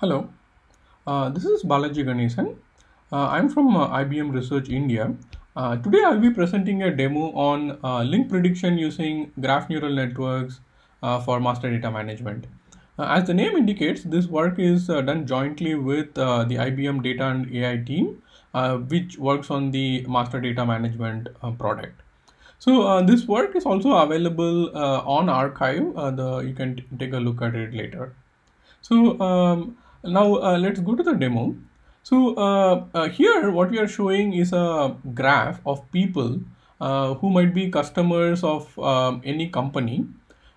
Hello, uh, this is Balaji Ganesan. Uh, I'm from uh, IBM Research India. Uh, today I'll be presenting a demo on uh, link prediction using graph neural networks uh, for master data management. as the name indicates, this work is done jointly with the IBM Data and AI team, which works on the master data management product. So this work is also available on archive. the, you can take a look at it later. So um, now uh, let's go to the demo. So uh, uh, here what we are showing is a graph of people who might be customers of um, any company.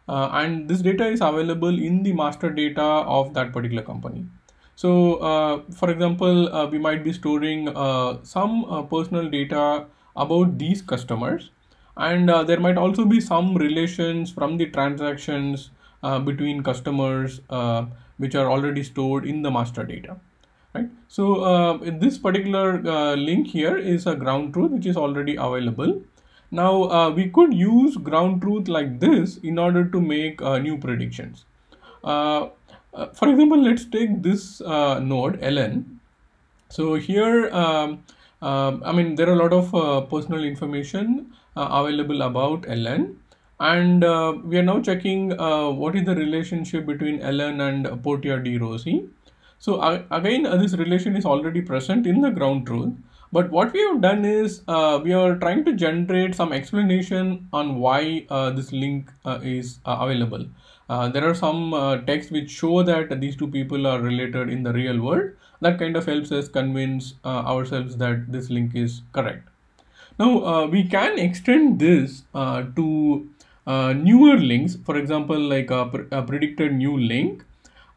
and this data is available in the master data of that particular company. So, uh, for example, uh, we might be storing uh, some personal data about these customers and there might also be some relations from the transactions between customers which are already stored in the master data right so uh, this particular uh, link here is a ground truth which is already available now uh, we could use ground truth like this in order to make uh, new predictions uh, uh, for example let's take this node ln so here um, um, i mean there are a lot of personal information available about ln and uh, we are now checking uh, what is the relationship between ln and Portia d rho c. So uh, again, this relation is already present in the ground truth. But what we have done is uh, we are trying to generate some explanation on why uh, this link uh, is available. there are some texts which show that these two people are related in the real world. That kind of helps us convince ourselves that this link is correct. Now, uh, we can extend this uh, to uh, newer links, for example, like a, pr a predicted new link.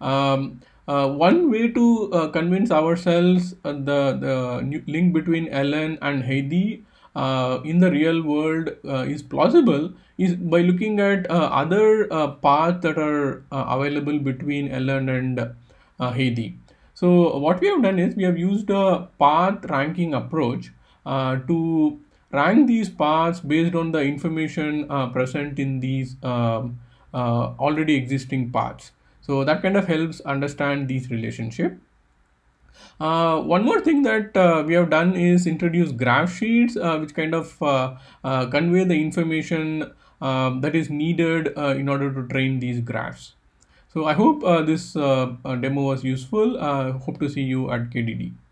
Um, uh, one way to uh, convince ourselves uh, the, the link between Ellen and Heidi uh, in the real world uh, is plausible is by looking at other paths that are available between Ellen and Heidi. So what we have done is we have used a path ranking approach to rank these paths based on the information uh, present in these um, uh, already existing paths. So that kind of helps understand these relationship. Uh, one more thing that uh, we have done is introduce graph sheets, uh, which kind of uh, uh, convey the information uh, that is needed in order to train these graphs. So I hope this demo was useful. hope to see you at KDD.